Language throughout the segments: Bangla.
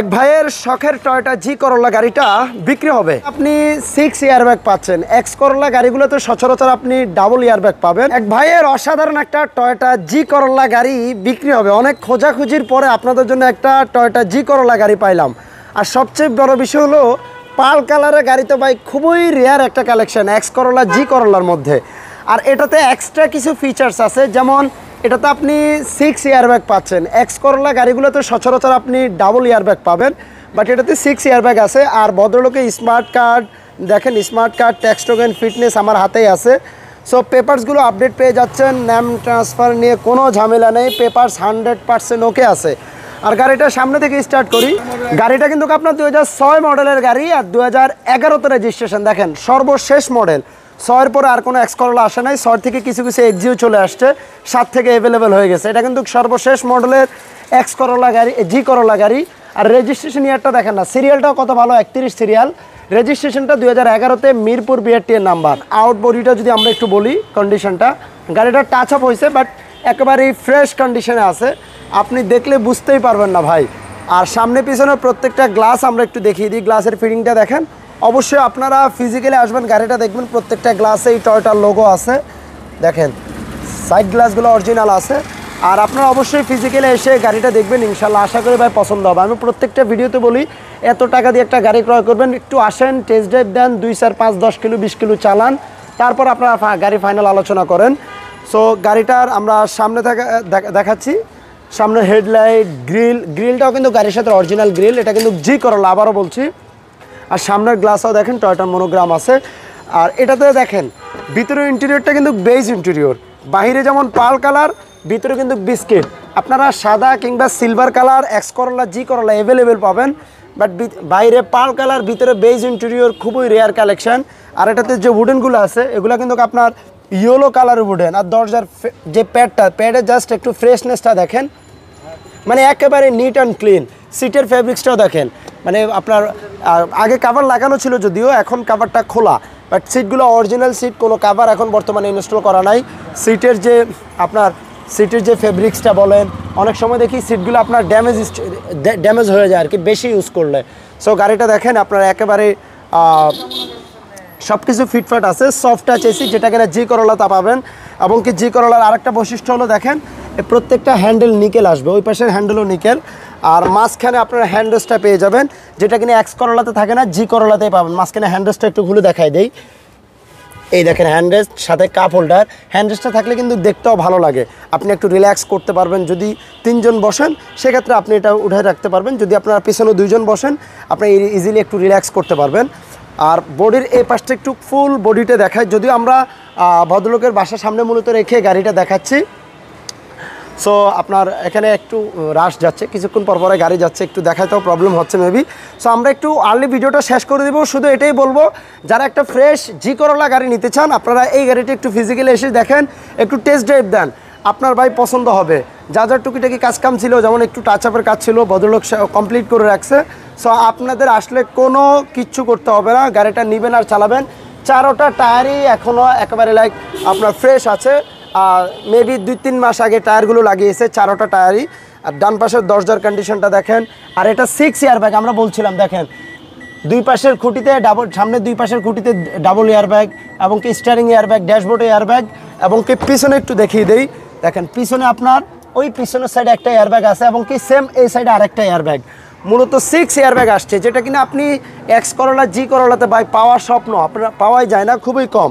এক ভাইয়ের শখের টয়টা জি করলা গাড়িটা বিক্রি হবে আপনি সিক্স ইয়ারব্যাগ পাচ্ছেন এক্স করলা গাড়িগুলো তো সচরাচর আপনি ডাবল ইয়ারব্যাগ পাবেন এক ভাইয়ের অসাধারণ একটা টয়টা জি করলা গাড়ি বিক্রি হবে অনেক খোঁজাখুঁজির পরে আপনাদের জন্য একটা টয়টা জি করলা গাড়ি পাইলাম আর সবচেয়ে বড় বিষয় হলো পাল কালারের গাড়ি তো ভাই খুবই রেয়ার একটা কালেকশন এক্স করলা জি করলার মধ্যে আর এটাতে এক্সট্রা কিছু ফিচার্স আছে যেমন এটাতে আপনি সিক্স ইয়ারব্যাগ পাচ্ছেন এক্স করলা গাড়িগুলোতে সচরাচর আপনি ডাবল ইয়ারব্যাগ পাবেন বাট এটাতে সিক্স ইয়ারব্যাগ আছে আর ভদ্রলোকে স্মার্ট কার্ড দেখেন স্মার্ট কার্ড ট্যাক্সটোগেন ফিটনেস আমার হাতেই আছে সো পেপারসগুলো আপডেট পেয়ে যাচ্ছেন ন্যাম ট্রান্সফার নিয়ে কোনো ঝামেলা নেই পেপারস হান্ড্রেড পার্সেন্ট ওকে আছে আর গাড়িটা সামনে থেকে স্টার্ট করি গাড়িটা কিন্তু আপনার দু মডেলের গাড়ি আর দু হাজার রেজিস্ট্রেশন দেখেন সর্বশেষ মডেল ছয়ের পরে আর কোনো এক্সকলার আসে নাই ছয় থেকে কিছু কিছু এজিও চলে আসছে সাত থেকে অ্যাভেলেবেল হয়ে গেছে এটা কিন্তু সর্বশেষ মডেলের এক্স করলা গাড়ি জি করলা গাড়ি আর রেজিস্ট্রেশন ইয়ারটা দেখেন না সিরিয়ালটাও কত ভালো একত্রিশ সিরিয়াল রেজিস্ট্রেশনটা দুই হাজার এগারোতে মিরপুর বিআরটিএর নাম্বার আউট বডিটা যদি আমরা একটু বলি কন্ডিশনটা গাড়িটা টাচ আপ হয়েছে বাট একেবারেই ফ্রেশ কন্ডিশনে আছে আপনি দেখলে বুঝতেই পারবেন না ভাই আর সামনে পিছনে প্রত্যেকটা গ্লাস আমরা একটু দেখিয়ে দিই গ্লাসের ফিটিংটা দেখেন অবশ্যই আপনারা ফিজিক্যালি আসবেন গাড়িটা দেখবেন প্রত্যেকটা গ্লাসে এই টয়টার লোগো আছে দেখেন সাইড গ্লাসগুলো অরিজিনাল আছে আর আপনারা অবশ্যই ফিজিক্যালি এসে গাড়িটা দেখবেন ইনশাল্লাহ আশা করি ভাই পছন্দ হবে আমি প্রত্যেকটা ভিডিওতে বলি এত টাকা দিয়ে একটা গাড়ি ক্রয় করবেন একটু আসেন টেস্ট ড্রাইভ দেন দুই চার পাঁচ দশ কিলো বিশ কিলো চালান তারপর আপনারা গাড়ি ফাইনাল আলোচনা করেন সো গাড়িটার আমরা সামনে থাকা দেখাচ্ছি সামনে হেডলাইট গ্রিল গ্রিলটাও কিন্তু গাড়ির সাথে অরিজিনাল গ্রিল এটা কিন্তু জি করলো আবারও বলছি আর সামনের গ্লাসও দেখেন টয়টার মনোগ্রাম আছে আর এটাতে দেখেন ভিতরে ইন্টেরিয়রটা কিন্তু বেজ ইন্টেরিয়র বাহিরে যেমন পাল কালার ভিতরে কিন্তু বিস্কিট আপনারা সাদা কিংবা সিলভার কালার এক্স করলা জি করলা অ্যাভেলেবেল পাবেন বাট বাইরে পাল কালার ভিতরে বেজ ইন্টেরিয়র খুবই রেয়ার কালেকশান আর এটাতে যে উডেনগুলো আছে এগুলো কিন্তু আপনার ইয়েলো কালার উডেন আর দরজার যে প্যাডটা প্যাডের জাস্ট একটু ফ্রেশনেসটা দেখেন মানে একেবারে নিট অ্যান্ড ক্লিন সিটের ফ্যাব্রিক্সটাও দেখেন মানে আপনার আগে কাভার লাগানো ছিল যদিও এখন কাভারটা খোলা বাট সিটগুলো অরিজিনাল সিট কোনো কাভার এখন বর্তমানে ইনস্টল করা নাই সিটের যে আপনার সিটের যে ফেব্রিক্সটা বলেন অনেক সময় দেখি সিটগুলো আপনার ড্যামেজ ড্যামেজ হয়ে যায় আর কি বেশি ইউজ করলে সো গাড়িটা দেখেন আপনার একেবারে সব কিছু ফিটফাট আছে সফট টাচ এসি যেটা কিনা জি করলা তা পাবেন এবং কি জি করলার আরেকটা বৈশিষ্ট্য হলো দেখেন প্রত্যেকটা হ্যান্ডেল নিকেল আসবে ওই পাশের হ্যান্ডেলও নিকেল আর মাঝখানে আপনারা হ্যান্ডরেস্টটা পেয়ে যাবেন যেটা কিনা এক্স করলাতে থাকে না জি করলাতেই পাবেন মাঝখানে হ্যান্ডরেস্টটা একটু ঘুরে দেখাই দেই এই দেখেন হ্যান্ডরেস্ট সাথে কাপ হোল্ডার হ্যান্ডরেস্টটা থাকলে কিন্তু দেখতেও ভালো লাগে আপনি একটু রিল্যাক্স করতে পারবেন যদি তিনজন বসেন সেক্ষেত্রে আপনি এটা উঠে রাখতে পারবেন যদি আপনার পিছনে দুইজন বসেন আপনি ইজিলি একটু রিল্যাক্স করতে পারবেন আর বডির এই পাশটা একটু ফুল বডিটা দেখায় যদিও আমরা ভদ্রলোকের বাসার সামনে মূলত রেখে গাড়িটা দেখাচ্ছি সো আপনার এখানে একটু রাশ যাচ্ছে কিছুক্ষণ পর পরে গাড়ি যাচ্ছে একটু দেখাইতেও প্রবলেম হচ্ছে মেবি সো আমরা একটু আর্লি ভিডিওটা শেষ করে দেবো শুধু এটাই বলবো যারা একটা ফ্রেশ জি করলা গাড়ি নিতে চান আপনারা এই গাড়িটা একটু ফিজিক্যালি এসে দেখেন একটু টেস্ট ড্রাইভ দেন আপনার ভাই পছন্দ হবে যা যা টুকিটাকি কাজকাম ছিল যেমন একটু টাচ আপের কাজ ছিল ভদ্রলোক কমপ্লিট করে রাখছে সো আপনাদের আসলে কোনো কিচ্ছু করতে হবে না গাড়িটা নেবেন আর চালাবেন চারোটা টায়ারই এখনও একেবারে লাইক আপনার ফ্রেশ আছে মেবি দুই তিন মাস আগে টায়ারগুলো লাগিয়েছে চারোটা টায়ারই আর ডান পাশের দরজার কন্ডিশনটা দেখেন আর এটা সিক্স ইয়ার ব্যাগ আমরা বলছিলাম দেখেন দুই পাশের খুঁটিতে ডাবল সামনে দুই পাশের খুঁটিতে ডাবল এয়ার ব্যাগ এবং কি steering air bag dashboard air bag এবং কি পিছনে একটু দেখিয়ে দেই দেখেন পিছনে আপনার ওই পিছনের সাইডে একটা এয়ার ব্যাগ আছে এবং কি সেম এই সাইডে আরেকটা এয়ার ব্যাগ মূলত সিক্স ব্যাগ আসছে যেটা কিনা আপনি এক্স করলা জি করলাতে বাই পাওয়ার স্বপ্ন আপনার পাওয়াই যায় না খুবই কম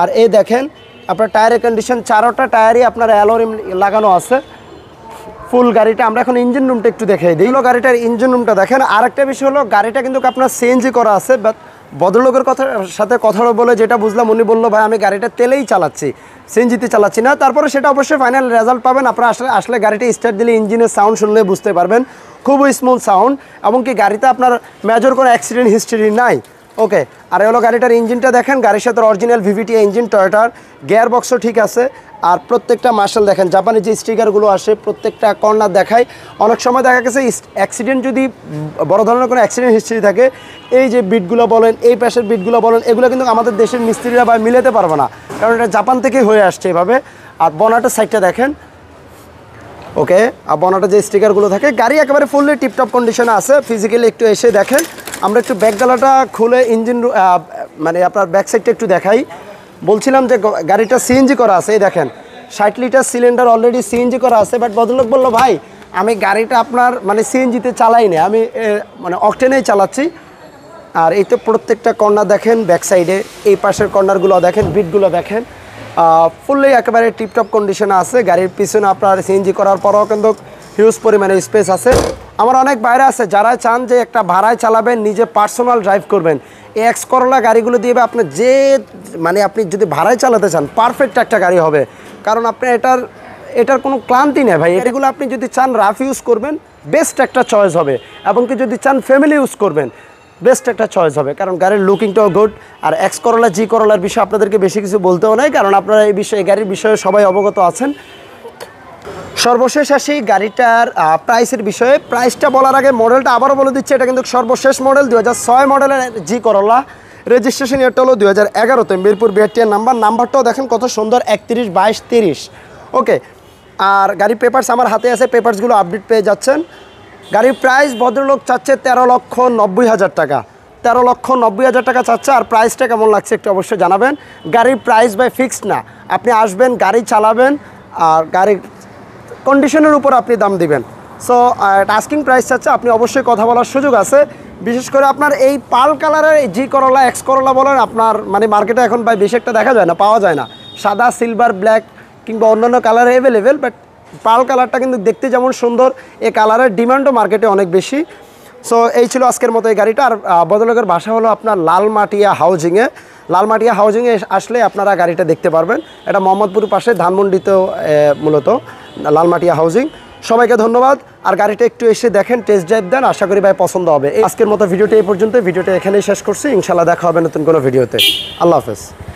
আর এ দেখেন আপনার টায়ারের কন্ডিশন চারোটা টায়ারই আপনার অ্যালোরিম লাগানো আছে ফুল গাড়িটা আমরা এখন ইঞ্জিন রুমটা একটু দেখাই দিই হলো গাড়িটার ইঞ্জিন রুমটা দেখেন আর একটা বিষয় হলো গাড়িটা কিন্তু আপনার সিএনজি করা আছে বাট ভদ্রলোকের কথা সাথে কথা বলে যেটা বুঝলাম উনি বললো ভাই আমি গাড়িটা তেলেই চালাচ্ছি সিএনজিতে চালাচ্ছি না তারপরে সেটা অবশ্যই ফাইনাল রেজাল্ট পাবেন আপনারা আসলে আসলে গাড়িটা স্টার্ট দিলে ইঞ্জিনের সাউন্ড শুনলে বুঝতে পারবেন খুবই স্মুথ সাউন্ড এমনকি গাড়িতে আপনার মেজর কোনো অ্যাক্সিডেন্ট হিস্ট্রি নাই ওকে আর হলো গাড়িটার ইঞ্জিনটা দেখেন গাড়ির সাথে অরিজিনাল ভিভিটি ইঞ্জিন টয়টার গিয়ার বক্সও ঠিক আছে আর প্রত্যেকটা মার্শাল দেখেন জাপানের যে স্টিকারগুলো আসে প্রত্যেকটা কর্নার দেখায় অনেক সময় দেখা গেছে অ্যাক্সিডেন্ট যদি বড় ধরনের কোনো অ্যাক্সিডেন্ট হিস্ট্রি থাকে এই যে বিটগুলো বলেন এই প্যাশের বিটগুলো বলেন এগুলো কিন্তু আমাদের দেশের মিস্ত্রিরা বা মিলাতে পারবে না কারণ এটা জাপান থেকেই হয়ে আসছে এভাবে আর বনাটের সাইডটা দেখেন ওকে আর বনাটা যে স্টিকারগুলো থাকে গাড়ি একেবারে ফুললি টিপটপ কন্ডিশনে আছে ফিজিক্যালি একটু এসে দেখেন আমরা একটু ব্যাকগালাটা খুলে ইঞ্জিন মানে আপনার ব্যাক সাইডটা একটু দেখাই বলছিলাম যে গাড়িটা সিএনজি করা আছে এই দেখেন ষাট লিটার সিলিন্ডার অলরেডি সিএনজি করা আছে বাট বদলোক বললো ভাই আমি গাড়িটা আপনার মানে সিএনজিতে চালাই না আমি মানে অকটেনেই চালাচ্ছি আর এই তো প্রত্যেকটা কর্নার দেখেন ব্যাক সাইডে এই পাশের কর্নারগুলো দেখেন বিটগুলো দেখেন ফুললি একেবারে টিপটপ কন্ডিশনে আছে গাড়ির পিছনে আপনার সিএনজি করার পরও কিন্তু হিউজ পরিমাণে স্পেস আছে আমার অনেক বাইরে আছে যারা চান যে একটা ভাড়ায় চালাবেন নিজে পার্সোনাল ড্রাইভ করবেন এক্স করলা গাড়িগুলো দিয়ে আপনার যে মানে আপনি যদি ভাড়ায় চালাতে চান পারফেক্ট একটা গাড়ি হবে কারণ আপনি এটার এটার কোনো ক্লান্তি নেই ভাই এগুলো আপনি যদি চান রাফ ইউজ করবেন বেস্ট একটা চয়েস হবে এবং কি যদি চান ফ্যামিলি ইউজ করবেন বেস্ট একটা চয়েস হবে কারণ গাড়ির লুকিংটাও গুড আর এক্স করলা জি করলার বিষয়ে আপনাদেরকে বেশি কিছু বলতেও নাই কারণ আপনারা এই বিষয়ে গাড়ির বিষয়ে সবাই অবগত আছেন সর্বশেষ আসি গাড়িটার প্রাইসের বিষয়ে প্রাইসটা বলার আগে মডেলটা আবারও বলে দিচ্ছে এটা কিন্তু সর্বশেষ মডেল দু মডেলের জি করলা রেজিস্ট্রেশন এটা হলো দু হাজার এগারোতে মিরপুর বিহাটিয়ার নাম্বার নাম্বারটাও দেখেন কত সুন্দর একত্রিশ বাইশ তিরিশ ওকে আর গাড়ির পেপারস আমার হাতে আছে পেপারসগুলো আপডেট পেয়ে যাচ্ছেন গাড়ির প্রাইস ভদ্রলোক চাচ্ছে তেরো লক্ষ নব্বই হাজার টাকা তেরো লক্ষ নব্বই হাজার টাকা চাচ্ছে আর প্রাইসটা কেমন লাগছে একটু অবশ্যই জানাবেন গাড়ির প্রাইস বাই ফিক্সড না আপনি আসবেন গাড়ি চালাবেন আর গাড়ির কন্ডিশনের উপর আপনি দাম দিবেন সো টাস্কিং প্রাইস চাচ্ছে আপনি অবশ্যই কথা বলার সুযোগ আছে বিশেষ করে আপনার এই পাল কালারের এই জি করলা এক্স করলা বলেন আপনার মানে মার্কেটে এখন ভাই বেশি একটা দেখা যায় না পাওয়া যায় না সাদা সিলভার ব্ল্যাক কিংবা অন্যান্য কালার অ্যাভেলেবেল বাট পার্ল কালারটা কিন্তু দেখতে যেমন সুন্দর এই কালারের ডিমান্ডও মার্কেটে অনেক বেশি সো এই ছিল আজকের মতো এই গাড়িটা আর বদলকের ভাষা হলো আপনার লালমাটিয়া হাউজিংয়ে লালমাটিয়া হাউজিংয়ে আসলে আপনারা গাড়িটা দেখতে পারবেন এটা মোহাম্মদপুর পাশে ধানমন্ডিতেও মূলত লালমাটিয়া হাউজিং সবাইকে ধন্যবাদ আর গাড়িটা একটু এসে দেখেন টেস্ট ড্রাইভ দেন আশা করি ভাই পছন্দ হবে আজকের মতো ভিডিওটি এই পর্যন্ত ভিডিওটা এখানেই শেষ করছি ইনশাল্লাহ দেখা হবে নতুন কোনো ভিডিওতে আল্লাহ হাফেজ